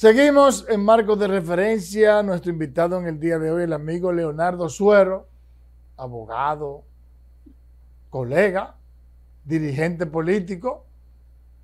Seguimos en marco de referencia. Nuestro invitado en el día de hoy, el amigo Leonardo Suero, abogado, colega, dirigente político.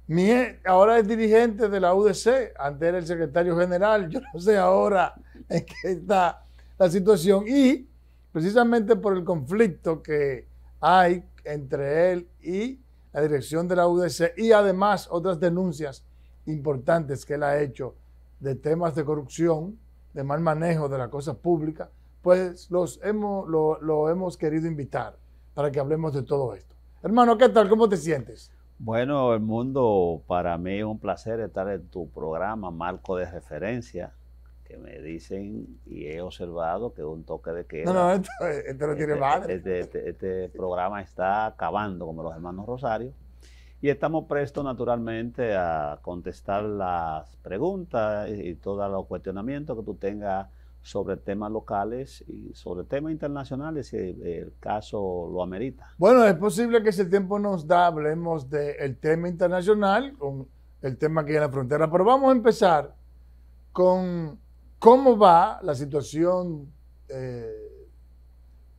E, ahora es dirigente de la UDC, antes era el secretario general, yo no sé ahora en qué está la situación. Y precisamente por el conflicto que hay entre él y la dirección de la UDC y además otras denuncias importantes que él ha hecho de temas de corrupción, de mal manejo de las cosas públicas, pues los hemos, lo, hemos querido invitar para que hablemos de todo esto. Hermano, ¿qué tal? ¿Cómo te sientes? Bueno, el mundo, para mí es un placer estar en tu programa, marco de referencia, que me dicen y he observado que un toque de que... No, no, este no tiene este este, este, este programa está acabando como los hermanos Rosario. Y estamos prestos naturalmente a contestar las preguntas y, todos los cuestionamientos que tú tengas sobre temas locales y sobre temas internacionales si el caso lo amerita. Bueno, es posible que ese tiempo nos da, hablemos del tema internacional con el tema que hay en la frontera, pero vamos a empezar con cómo va la situación eh,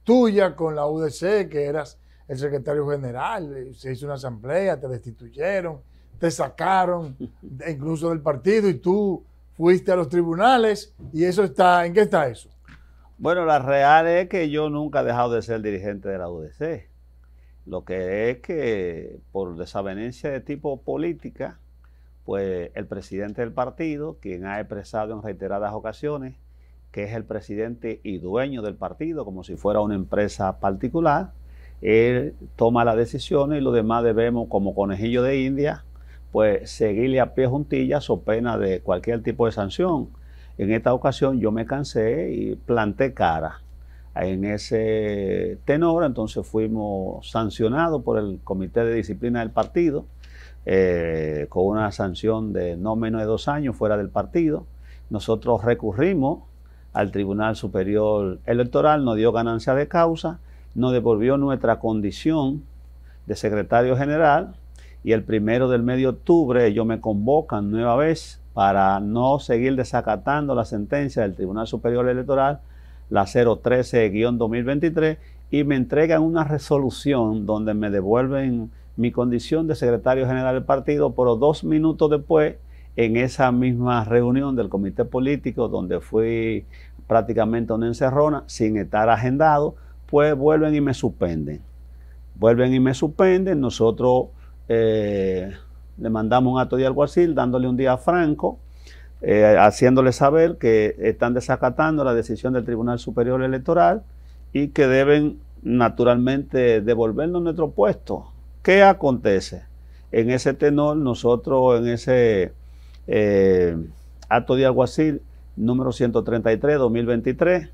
tuya con la UDC, que eras el secretario general, eh, se hizo una asamblea, te destituyeron, te sacaron incluso del partido y tú fuiste a los tribunales y eso está, ¿en qué está eso? Bueno, la real es que yo nunca he dejado de ser dirigente de la UDC. Lo que es que por desavenencia de tipo política, pues el presidente del partido, quien ha expresado en reiteradas ocasiones que es el presidente y dueño del partido, como si fuera una empresa particular, él toma las decisiones y los demás debemos, como conejillo de India, pues seguirle a pie juntillas o pena de cualquier tipo de sanción. En esta ocasión yo me cansé y planté cara en ese tenor, entonces fuimos sancionados por el Comité de Disciplina del Partido, eh, con una sanción de no menos de dos años fuera del partido. Nosotros recurrimos al Tribunal Superior Electoral, nos dio ganancia de causa nos devolvió nuestra condición de secretario general y el primero del medio de octubre ellos me convocan nueva vez para no seguir desacatando la sentencia del Tribunal Superior Electoral, la 013-2023, y me entregan una resolución donde me devuelven mi condición de secretario general del partido, pero dos minutos después, en esa misma reunión del comité político, donde fui prácticamente una encerrona, sin estar agendado, pues vuelven y me suspenden. Vuelven y me suspenden, nosotros eh, le mandamos un acto de alguacil dándole un día franco, eh, haciéndole saber que están desacatando la decisión del Tribunal Superior Electoral y que deben naturalmente devolvernos nuestro puesto. ¿Qué acontece? En ese tenor, nosotros en ese eh, acto de alguacil número 133-2023,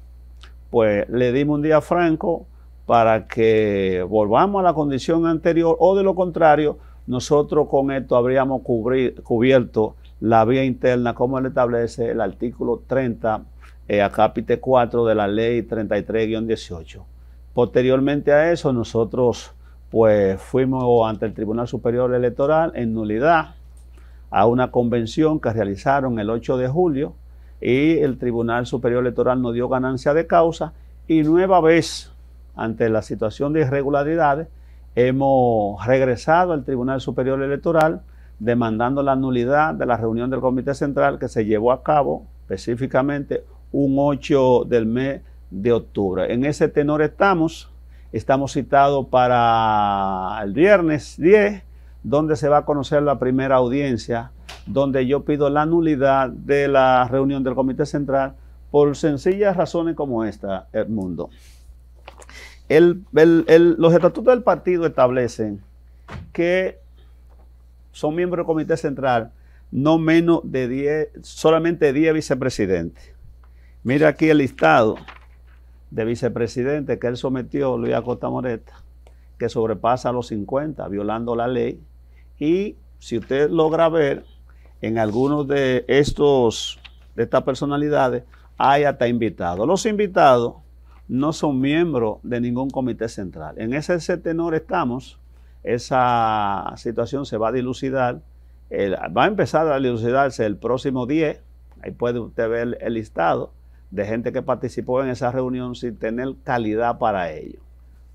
pues le dimos un día franco para que volvamos a la condición anterior o de lo contrario, nosotros con esto habríamos cubierto la vía interna como le establece el artículo 30, eh, acápite 4 de la ley 33-18. Posteriormente a eso, nosotros pues fuimos ante el Tribunal Superior Electoral en nulidad a una convención que realizaron el 8 de julio y el Tribunal Superior Electoral no dio ganancia de causa y nueva vez, ante la situación de irregularidades, hemos regresado al Tribunal Superior Electoral demandando la nulidad de la reunión del Comité Central que se llevó a cabo específicamente un 8 del mes de octubre. En ese tenor estamos, estamos citados para el viernes 10, donde se va a conocer la primera audiencia donde yo pido la nulidad de la reunión del Comité Central por sencillas razones como esta, Edmundo. los estatutos del partido establecen que son miembros del Comité Central no menos de 10, solamente 10 vicepresidentes. Mira aquí el listado de vicepresidentes que él sometió, Luis Acosta Moreta, que sobrepasa los 50, violando la ley. Y si usted logra ver, en algunos de estos, de estas personalidades, hay hasta invitados. Los invitados no son miembros de ningún comité central. En ese, tenor estamos, esa situación se va a dilucidar, va a empezar a dilucidarse el próximo 10, ahí puede usted ver el listado de gente que participó en esa reunión sin tener calidad para ello.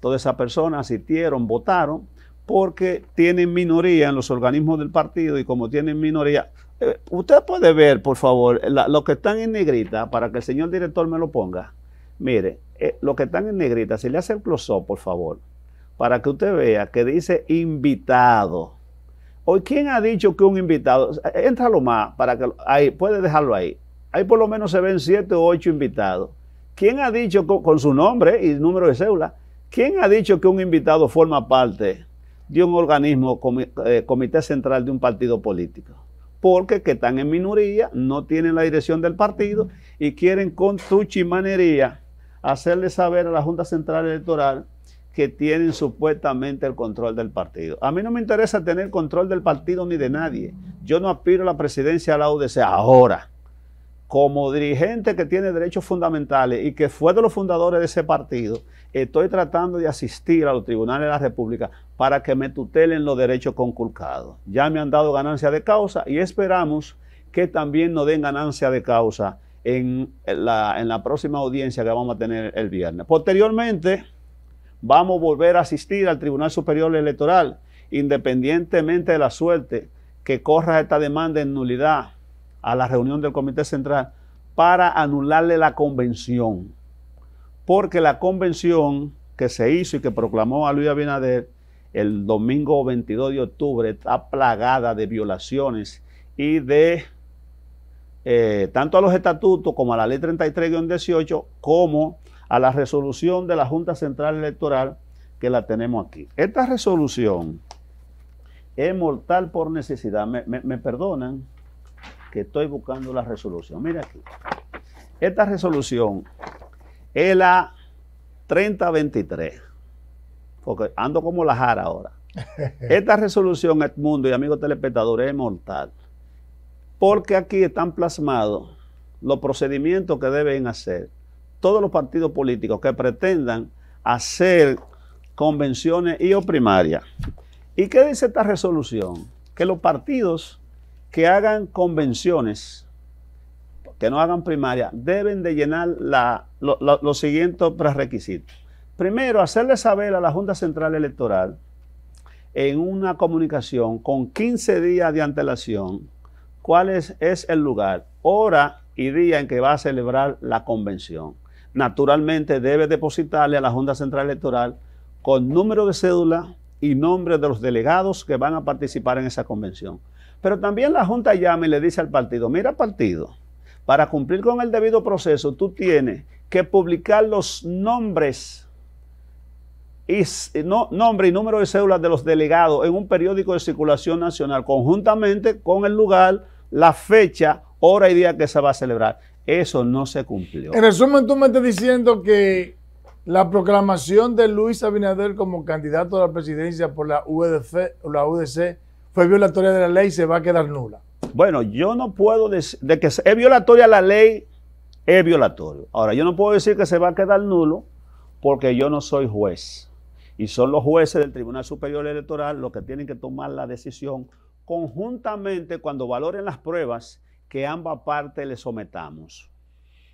Todas esas personas asistieron, votaron, porque tienen minoría en los organismos del partido y como tienen minoría, eh, usted puede ver, por favor, lo que están en negrita, para que el señor director me lo ponga. Mire, eh, lo que están en negrita, si le hace el close por favor, para que usted vea que dice invitado. Hoy, ¿quién ha dicho que un invitado? Eh, lo más, para que ahí, puede dejarlo ahí. Ahí por lo menos se ven siete o ocho invitados. ¿Quién ha dicho con, con su nombre y número de cédula? ¿Quién ha dicho que un invitado forma parte de un organismo, eh, comité central de un partido político. Porque que están en minoría, no tienen la dirección del partido y quieren con su chimanería hacerle saber a la Junta Central Electoral que tienen supuestamente el control del partido. A mí no me interesa tener control del partido ni de nadie. Yo no aspiro a la presidencia de la UDC ahora como dirigente que tiene derechos fundamentales y que fue de los fundadores de ese partido, estoy tratando de asistir a los tribunales de la República para que me tutelen los derechos conculcados. Ya me han dado ganancia de causa y esperamos que también nos den ganancia de causa en la, en la próxima audiencia que vamos a tener el viernes. Posteriormente, vamos a volver a asistir al Tribunal Superior Electoral, independientemente de la suerte que corra esta demanda en nulidad a la reunión del Comité Central para anularle la convención. Porque la convención que se hizo y que proclamó a Luis Abinader el domingo 22 de octubre está plagada de violaciones y de eh, tanto a los estatutos como a la ley 33-18 como a la resolución de la Junta Central Electoral que la tenemos aquí. Esta resolución es mortal por necesidad. me perdonan, que estoy buscando la resolución. Mira aquí. Esta resolución es la 3023. Porque ando como la jara ahora. Esta resolución, Edmundo y amigos telespectadores, es mortal. Porque aquí están plasmados los procedimientos que deben hacer todos los partidos políticos que pretendan hacer convenciones y o primarias. ¿Y qué dice esta resolución? Que los partidos que hagan convenciones, que no hagan primaria, deben de llenar los siguientes prerequisitos. Primero, hacerle saber a la Junta Central Electoral en una comunicación con 15 días de antelación cuál es el lugar, hora y día en que va a celebrar la convención. Naturalmente debe depositarle a la Junta Central Electoral con número de cédula y nombre de los delegados que van a participar en esa convención. Pero también la Junta llama y le dice al partido, mira partido, para cumplir con el debido proceso tú tienes que publicar los nombres y, eh, no, nombre y número de cédulas de los delegados en un periódico de circulación nacional, conjuntamente con el lugar, la fecha, hora y día que se va a celebrar. Eso no se cumplió. En resumen, tú me estás diciendo que la proclamación de Luis Abinader como candidato a la presidencia por la la UDC fue violatoria de la ley, y se va a quedar nula. Bueno, yo no puedo decir, de que es violatoria la ley, es violatorio. Ahora, yo no puedo decir que se va a quedar nulo porque yo no soy juez. Y son los jueces del Tribunal Superior Electoral los que tienen que tomar la decisión conjuntamente cuando valoren las pruebas que ambas partes le sometamos.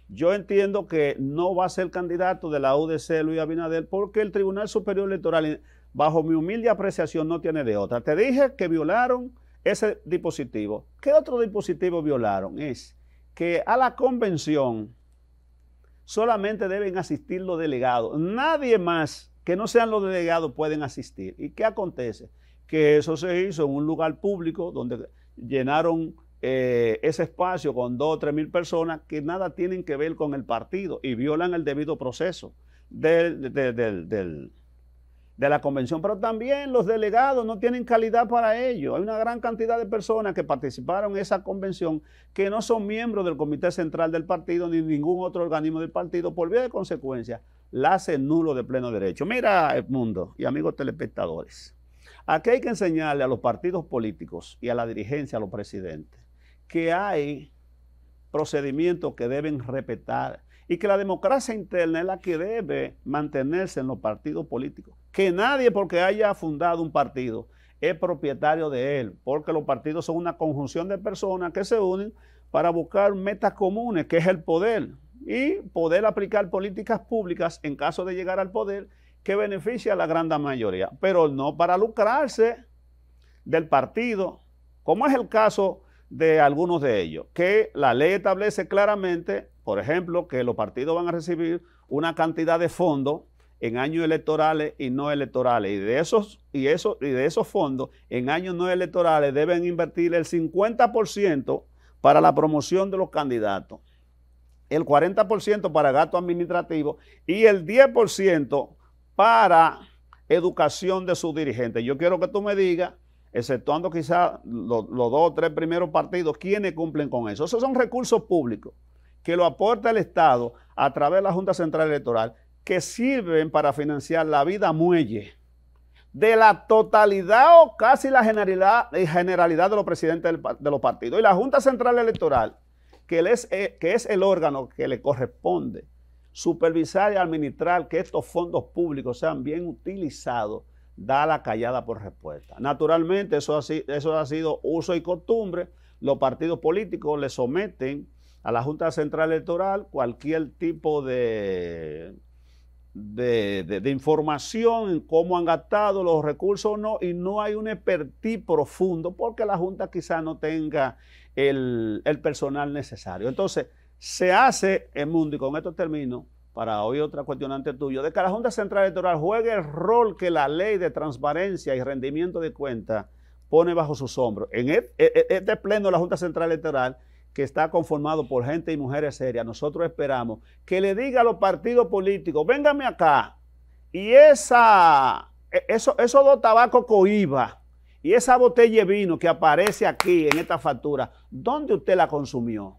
Yo entiendo que no va a ser candidato de la UDC Luis Abinader porque el Tribunal Superior Electoral bajo mi humilde apreciación, no tiene de otra. Te dije que violaron ese dispositivo. ¿Qué otro dispositivo violaron? Es que a la convención solamente deben asistir los delegados. Nadie más que no sean los delegados pueden asistir. ¿Y qué acontece? Que eso se hizo en un lugar público donde llenaron eh, ese espacio con dos o tres mil personas que nada tienen que ver con el partido y violan el debido proceso del de la convención, pero también los delegados no tienen calidad para ello. Hay una gran cantidad de personas que participaron en esa convención que no son miembros del Comité Central del partido ni ningún otro organismo del partido, por vía de consecuencia, la hacen nulo de pleno derecho. Mira, el mundo y amigos telespectadores, aquí hay que enseñarle a los partidos políticos y a la dirigencia, a los presidentes, que hay procedimientos que deben respetar y que la democracia interna es la que debe mantenerse en los partidos políticos que nadie porque haya fundado un partido es propietario de él, porque los partidos son una conjunción de personas que se unen para buscar metas comunes, que es el poder, y poder aplicar políticas públicas en caso de llegar al poder que beneficia a la gran mayoría, pero no para lucrarse del partido, como es el caso de algunos de ellos, que la ley establece claramente, por ejemplo, que los partidos van a recibir una cantidad de fondos en años electorales y no electorales. Y de esos, y y de esos fondos, en años no electorales, deben invertir el 50% para la promoción de los candidatos, el 40% para gasto administrativo y el 10% para educación de sus dirigentes. Yo quiero que tú me digas, exceptuando quizás los, los dos o tres primeros partidos, quiénes cumplen con eso. Esos son recursos públicos que lo aporta el Estado a través de la Junta Central Electoral que sirven para financiar la vida muelle de la totalidad o casi la generalidad, generalidad de los presidentes de los partidos. Y la Junta Central Electoral, que, eh, que es el órgano que le corresponde supervisar y administrar que estos fondos públicos sean bien utilizados, da la callada por respuesta. Naturalmente, eso eso ha sido uso y costumbre. Los partidos políticos le someten a la Junta Central Electoral cualquier tipo de de, de, información cómo han gastado los recursos o no, y no hay un expertí profundo porque la Junta quizá no tenga el, personal necesario. Entonces, se hace, en mundo, y con esto termino, para hoy otra cuestionante tuyo, de que la Junta Central Electoral juegue el rol que la ley de transparencia y rendimiento de cuentas pone bajo sus hombros. En este, pleno de la Junta Central Electoral que está conformado por gente y mujeres serias, nosotros esperamos que le diga a los partidos políticos, véngame acá, y esa, e, eso, eso dos tabacos coiba y esa botella de vino que aparece aquí en esta factura, ¿dónde usted la consumió?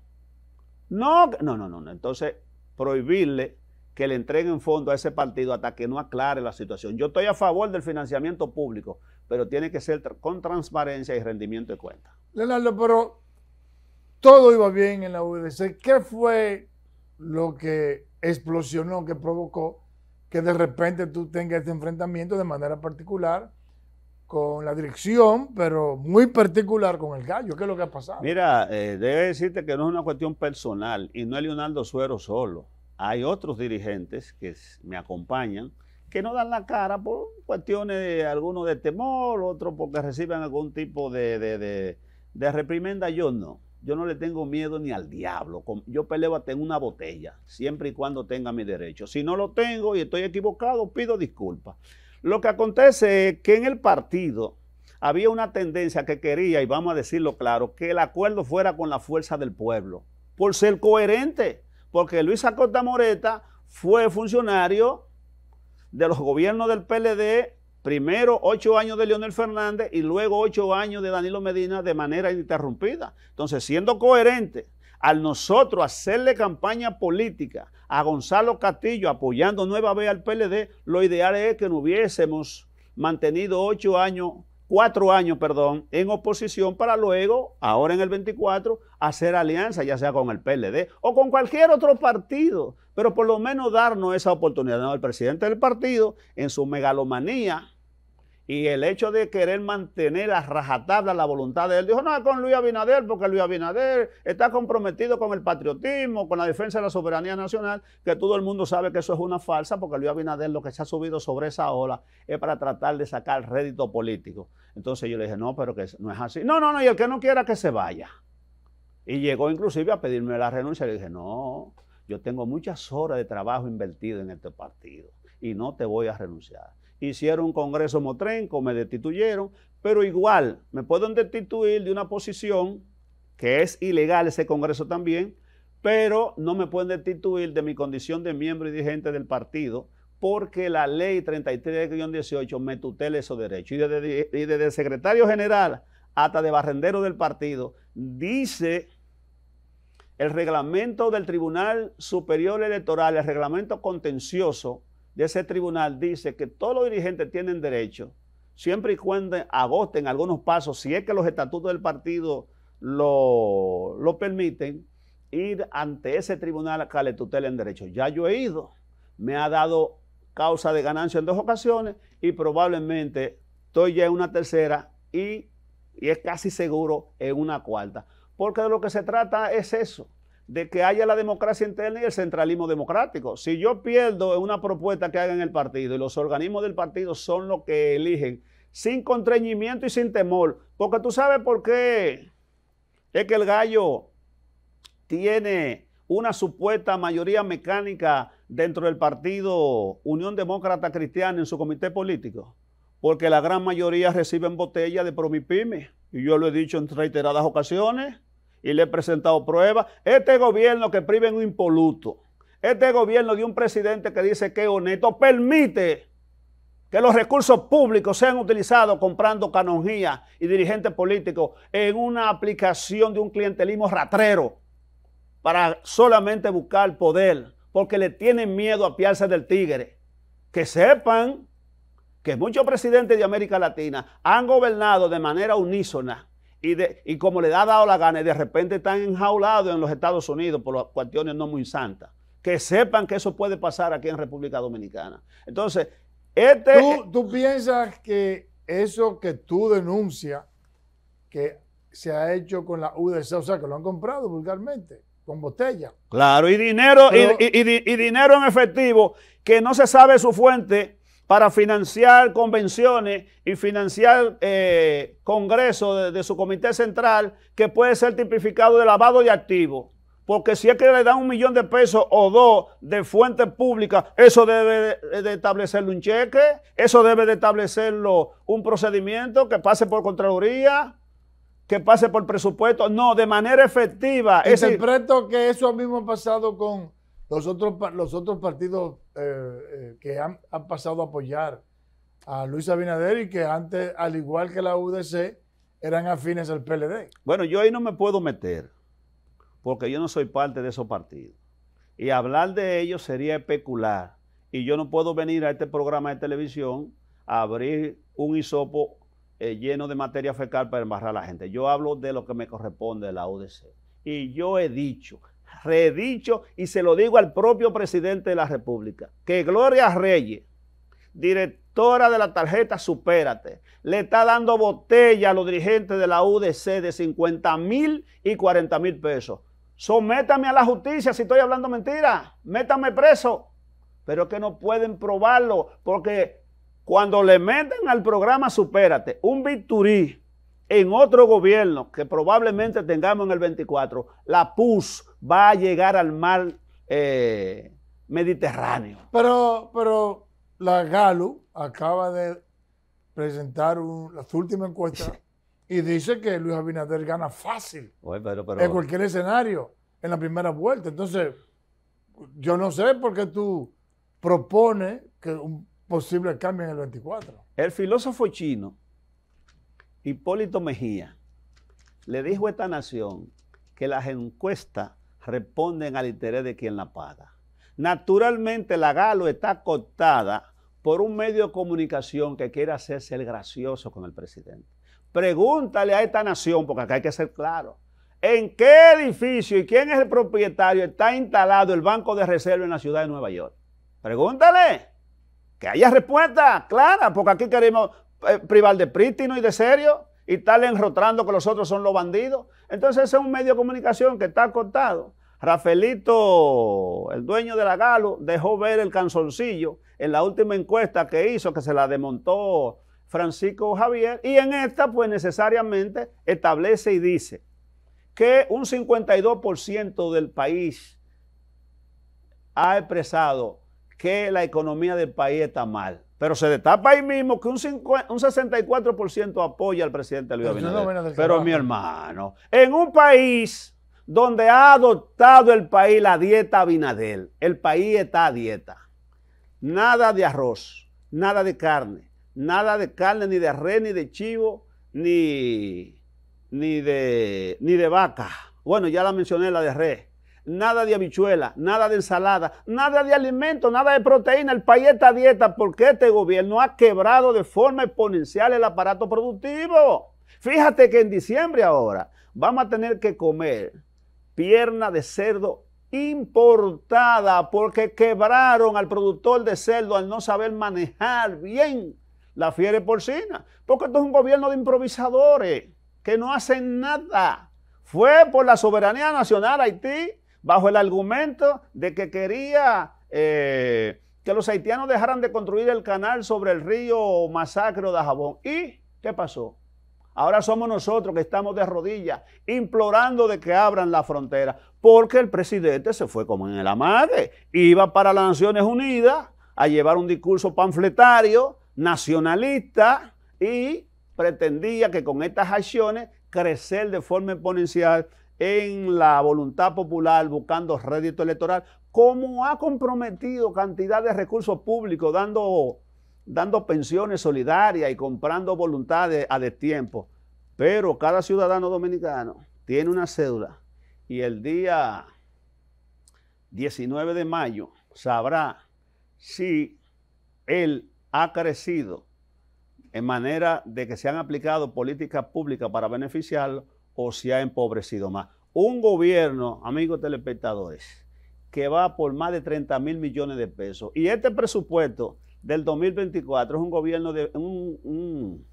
No, no, no, no. Entonces, prohibirle que le entreguen fondo a ese partido hasta que no aclare la situación. Yo estoy a favor del financiamiento público, pero tiene que ser con transparencia y rendimiento de cuentas. Leonardo, pero todo iba bien en la UDC. ¿Qué fue lo que explosionó, que provocó que de repente tú tengas este enfrentamiento de manera particular con la dirección, pero muy particular con el gallo? ¿Qué es lo que ha pasado? Mira, eh, debe decirte que no es una cuestión personal y no es Leonardo Suero solo. Hay otros dirigentes que me acompañan que no dan la cara por cuestiones, de, algunos de temor, otros porque reciben algún tipo de, de reprimenda, yo no. Yo no le tengo miedo ni al diablo. Yo peleo hasta en una botella, siempre y cuando tenga mi derecho. Si no lo tengo y estoy equivocado, pido disculpas. Lo que acontece es que en el partido había una tendencia que quería, y vamos a decirlo claro, que el acuerdo fuera con la fuerza del pueblo, por ser coherente, porque Luis Acosta Moreta fue funcionario de los gobiernos del PLD Primero ocho años de Leonel Fernández y luego ocho años de Danilo Medina de manera ininterrumpida. Entonces, siendo coherente, al nosotros hacerle campaña política a Gonzalo Castillo apoyando nueva vez al PLD, lo ideal es que no hubiésemos mantenido ocho años, cuatro años, perdón, en oposición para luego, ahora en el 24, hacer alianza, ya sea con el PLD o con cualquier otro partido, pero por lo menos darnos esa oportunidad. al presidente del partido, en su megalomanía, y el hecho de querer mantener a rajatabla la voluntad de él, dijo, no, con Luis Abinader, porque Luis Abinader está comprometido con el patriotismo, con la defensa de la soberanía nacional, que todo el mundo sabe que eso es una falsa, porque Luis Abinader lo que se ha subido sobre esa ola es para tratar de sacar rédito político. Entonces yo le dije, no, pero que no es así. No, no, no, y el que no quiera que se vaya. Y llegó inclusive a pedirme la renuncia. Le dije, no, yo tengo muchas horas de trabajo invertido en este partido y no te voy a renunciar hicieron un congreso motrenco, me destituyeron, pero igual me pueden destituir de una posición que es ilegal ese congreso también, pero no me pueden destituir de mi condición de miembro y dirigente del partido porque la ley 33-18 me tutela esos derechos. Y desde, y desde el secretario general hasta de barrendero del partido, dice el reglamento del Tribunal Superior Electoral, el reglamento contencioso, de ese tribunal dice que todos los dirigentes tienen derecho, siempre y cuando agoten algunos pasos, si es que los estatutos del partido lo, permiten, ir ante ese tribunal a que le tutelen derechos. Ya yo he ido, me ha dado causa de ganancia en dos ocasiones y probablemente estoy ya en una tercera y, y es casi seguro en una cuarta. Porque de lo que se trata es eso, de que haya la democracia interna y el centralismo democrático. Si yo pierdo en una propuesta que haga en el partido y los organismos del partido son los que eligen, sin contrañimiento y sin temor, porque tú sabes por qué es que el gallo tiene una supuesta mayoría mecánica dentro del partido Unión Demócrata Cristiana en su comité político, porque la gran mayoría reciben botella de promipime y yo lo he dicho en reiteradas ocasiones y le he presentado pruebas. Este gobierno que prive un impoluto, este gobierno de un presidente que dice que es honesto, permite que los recursos públicos sean utilizados comprando canonjías y dirigentes políticos en una aplicación de un clientelismo ratrero para solamente buscar poder, porque le tienen miedo a piarse del tigre. Que sepan que muchos presidentes de América Latina han gobernado de manera unísona y, como le ha dado la gana, y de repente están enjaulados en los Estados Unidos por cuestiones no muy santas. Que sepan que eso puede pasar aquí en República Dominicana. Entonces, este... ¿Tú, piensas que eso que tú denuncias, que se ha hecho con la UDC, o sea, que lo han comprado vulgarmente, con botella. Claro, y dinero, y, dinero en efectivo, que no se sabe su fuente, para financiar convenciones y financiar eh, congresos de, su comité central que puede ser tipificado de lavado de activos. Porque si es que le dan un millón de pesos o dos de fuentes públicas, eso debe de, establecerle un cheque, eso debe de establecerlo un procedimiento que pase por Contraloría, que pase por presupuesto. No, de manera efectiva. Es el decir, que eso mismo ha pasado con los otros, los otros partidos eh, eh, que han, pasado a apoyar a Luis Abinader y que antes, al igual que la UDC, eran afines al PLD. Bueno, yo ahí no me puedo meter, porque yo no soy parte de esos partidos. Y hablar de ellos sería especular. Y yo no puedo venir a este programa de televisión a abrir un hisopo eh, lleno de materia fecal para embarrar a la gente. Yo hablo de lo que me corresponde la UDC. Y yo he dicho redicho y se lo digo al propio presidente de la República. Que Gloria Reyes, directora de la tarjeta Supérate, le está dando botella a los dirigentes de la UDC de 50 mil y 40 mil pesos. Sométame a la justicia si estoy hablando mentira. Métame preso. Pero que no pueden probarlo porque cuando le meten al programa Supérate un victorí en otro gobierno que probablemente tengamos en el 24, la PUS, va a llegar al mar eh, Mediterráneo. Pero, pero la Galo acaba de presentar un, las últimas encuestas y dice que Luis Abinader gana fácil en cualquier escenario, en la primera vuelta. Entonces, yo no sé por qué tú propones que un posible cambio en el 24. El filósofo chino Hipólito Mejía le dijo a esta nación que las encuestas responden al interés de quien la paga. Naturalmente la galo está cortada por un medio de comunicación que quiere hacerse el gracioso con el presidente. Pregúntale a esta nación, porque acá hay que ser claro, en qué edificio y quién es el propietario está instalado el Banco de Reserva en la ciudad de Nueva York. Pregúntale, que haya respuesta clara, porque aquí queremos eh, privar de prístino y de serio y tal enrotrando que los otros son los bandidos. Entonces ese es un medio de comunicación que está cortado Rafaelito, el dueño de la Galo, dejó ver el canzoncillo en la última encuesta que hizo, que se la desmontó Francisco Javier, y en esta, pues necesariamente establece y dice que un 52% del país ha expresado que la economía del país está mal. Pero se destapa ahí mismo que un, un 64% apoya al presidente Luis Abinader. Pero mi hermano, en un país donde ha adoptado el país la dieta Binadel, El país está a dieta. Nada de arroz, nada de carne, nada de carne ni de res, ni de chivo, ni, ni, de, ni de vaca. Bueno, ya la mencioné, la de res. Nada de habichuela, nada de ensalada, nada de alimento, nada de proteína. El país está a dieta porque este gobierno ha quebrado de forma exponencial el aparato productivo. Fíjate que en diciembre ahora vamos a tener que comer pierna de cerdo importada porque quebraron al productor de cerdo al no saber manejar bien la fiebre porcina. Porque esto es un gobierno de improvisadores que no hacen nada. Fue por la soberanía nacional Haití bajo el argumento de que quería eh, que los haitianos dejaran de construir el canal sobre el río Masacre de Jabón. ¿Y qué pasó? Ahora somos nosotros que estamos de rodillas implorando de que abran la frontera, porque el presidente se fue como en el madre Iba para las Naciones Unidas a llevar un discurso panfletario, nacionalista, y pretendía que con estas acciones crecer de forma exponencial en la voluntad popular buscando rédito electoral, como ha comprometido cantidad de recursos públicos dando dando pensiones solidarias y comprando voluntades a destiempo. Pero cada ciudadano dominicano tiene una cédula y el día 19 de mayo sabrá si él ha crecido en manera de que se han aplicado políticas públicas para beneficiarlo o si ha empobrecido más. Un gobierno, amigos telespectadores, que va por más de 30 mil millones de pesos y este presupuesto del 2024 es un gobierno de un,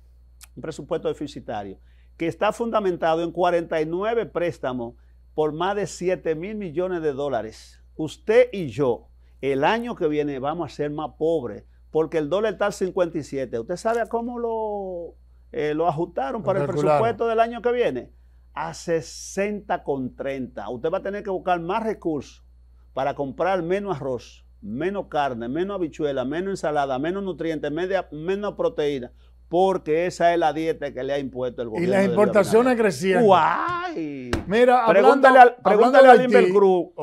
presupuesto deficitario que está fundamentado en 49 préstamos por más de 7 mil millones de dólares. Usted y yo, el año que viene vamos a ser más pobres porque el dólar está al 57. ¿Usted sabe cómo lo, eh, ajustaron para el presupuesto del año que viene? A 60 con 30. Usted va a tener que buscar más recursos para comprar menos arroz menos carne, menos habichuela, menos ensalada, menos nutrientes, media, menos proteína, porque esa es la dieta que le ha impuesto el gobierno. Y las importaciones crecieron. ¡Guay! Mira, pregúntale al, pregúntale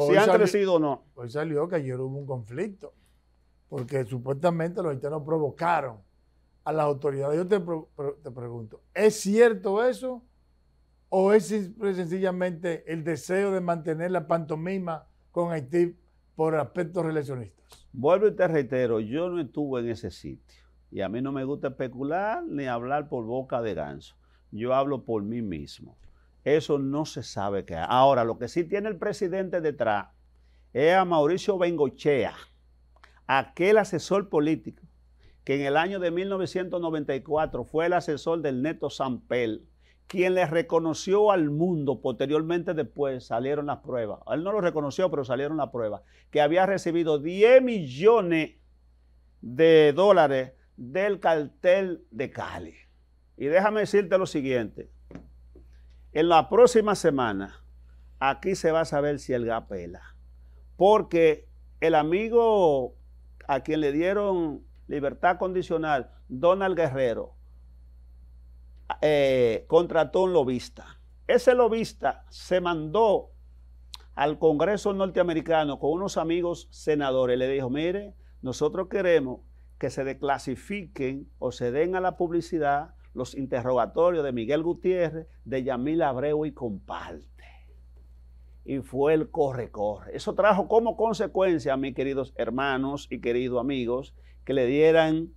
si han crecido o no. Hoy salió que ayer hubo un conflicto, porque supuestamente los haitianos provocaron a las autoridades. Yo te, te pregunto, ¿es cierto eso? ¿O es sencillamente el deseo de mantener la pantomima con Haití por aspectos relacionistas. Vuelvo y te reitero, yo no estuve en ese sitio. Y a mí no me gusta especular ni hablar por boca de ganso. Yo hablo por mí mismo. Eso no se sabe qué. Ahora, lo que sí tiene el presidente detrás es a Mauricio Bengochea, aquel asesor político que en el año de 1994 fue el asesor del Neto Sampel, quien le reconoció al mundo posteriormente después, salieron las pruebas. Él no lo reconoció, pero salieron las pruebas. Que había recibido 10 millones de dólares del cartel de Cali. Y déjame decirte lo siguiente. En la próxima semana, aquí se va a saber si el gapela. Porque el amigo a quien le dieron libertad condicional, Donald Guerrero, eh, contrató un lobista. Ese lobista se mandó al Congreso norteamericano con unos amigos senadores. Le dijo, mire, nosotros queremos que se declasifiquen o se den a la publicidad los interrogatorios de Miguel Gutiérrez, de Yamil Abreu y comparte. Y fue el corre-corre. Eso trajo como consecuencia, mis queridos hermanos y queridos amigos, que le dieran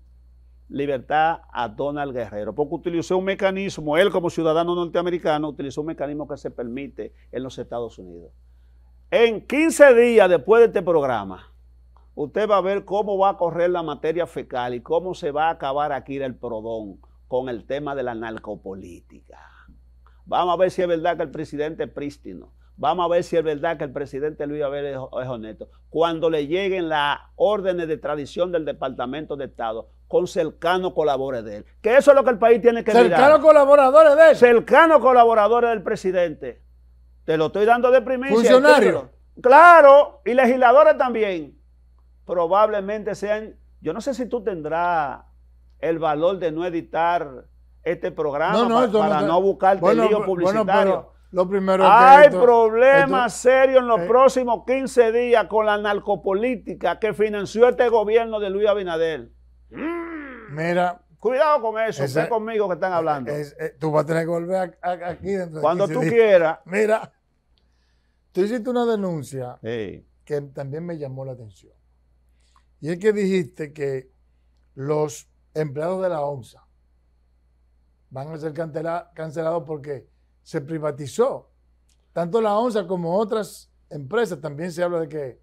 libertad a Donald Guerrero, porque utilizó un mecanismo, él como ciudadano norteamericano, utilizó un mecanismo que se permite en los Estados Unidos. En 15 días después de este programa, usted va a ver cómo va a correr la materia fecal y cómo se va a acabar aquí el prodón con el tema de la narcopolítica. Vamos a ver si es verdad que el presidente prístino. Vamos a ver si es verdad que el presidente Luis Abel es honesto. Cuando le lleguen las órdenes de tradición del Departamento de Estado, con cercanos colaboradores de él. Que eso es lo que el país tiene que mirar. Cercanos colaboradores de él. Cercanos colaboradores del presidente. Te lo estoy dando de primicia. Funcionarios. Claro, y legisladores también. Probablemente sean, yo no sé si tú tendrás el valor de no editar este programa para, no, buscar buscarte bueno, Bueno, lo primero Hay problemas serios en los eh, próximos 15 días con la narcopolítica que financió este gobierno de Luis Abinader. Mm. Mira. Cuidado con eso, sé conmigo que están hablando. tú vas a tener que volver aquí dentro. Cuando tú quieras. Mira, tú hiciste una denuncia que también me llamó la atención. Y es que dijiste que los empleados de la ONSA van a ser cancelados porque se privatizó. Tanto la ONSA como otras empresas también se habla de que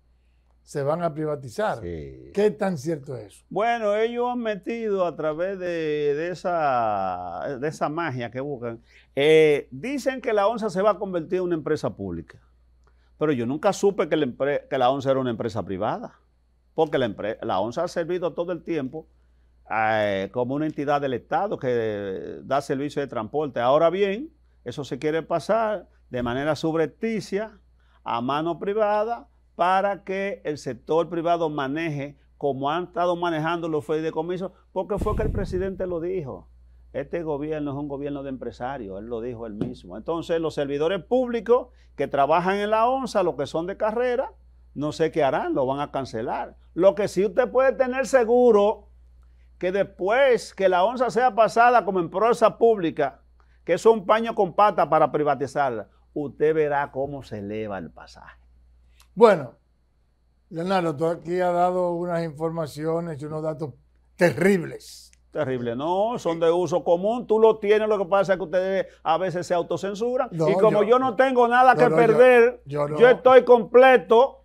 se van a privatizar. ¿Qué tan cierto es eso? Bueno, ellos han metido a través de, de esa, de esa magia que buscan. Eh, dicen que la ONSA se va a convertir en una empresa pública, pero yo nunca supe que la, la ONSA era una empresa privada, porque la, la ONSA ha servido todo el tiempo eh, como una entidad del Estado que da servicio de transporte. Ahora bien, eso se quiere pasar de manera subrepticia a mano privada para que el sector privado maneje como han estado manejando los fideicomisos, porque fue que el presidente lo dijo. Este gobierno es un gobierno de empresarios, él lo dijo él mismo. Entonces, los servidores públicos que trabajan en la ONSA, los que son de carrera, no sé qué harán, lo van a cancelar. Lo que sí usted puede tener seguro, que después que la ONSA sea pasada como empresa pública, que es un paño con pata para privatizarla, usted verá cómo se eleva el pasaje. Bueno, Leonardo, tú aquí has dado unas informaciones y unos datos terribles. Terrible, no, son de uso común, tú lo tienes, lo que pasa es que ustedes a veces se autocensuran. y como yo, no tengo nada que perder, yo, estoy completo,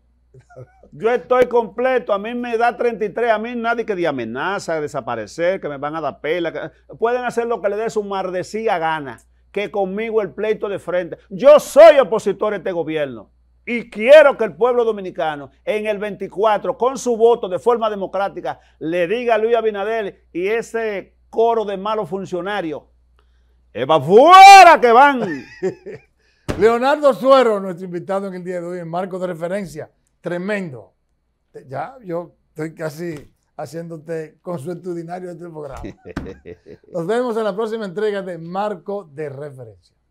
yo estoy completo, a mí me da 33, a mí nadie que de amenaza, desaparecer, que me van a dar pela, pueden hacer lo que les dé su mardecía gana, que conmigo el pleito de frente. Yo soy opositor a este gobierno. Y quiero que el pueblo dominicano en el 24, con su voto de forma democrática, le diga a Luis Abinader y ese coro de malos funcionarios, ¡Eva fuera que van! Leonardo Suero, nuestro invitado en el día de hoy, en marco de referencia, tremendo. Ya, yo estoy casi haciéndote consuetudinario de este programa. Nos vemos en la próxima entrega de Marco de Referencia.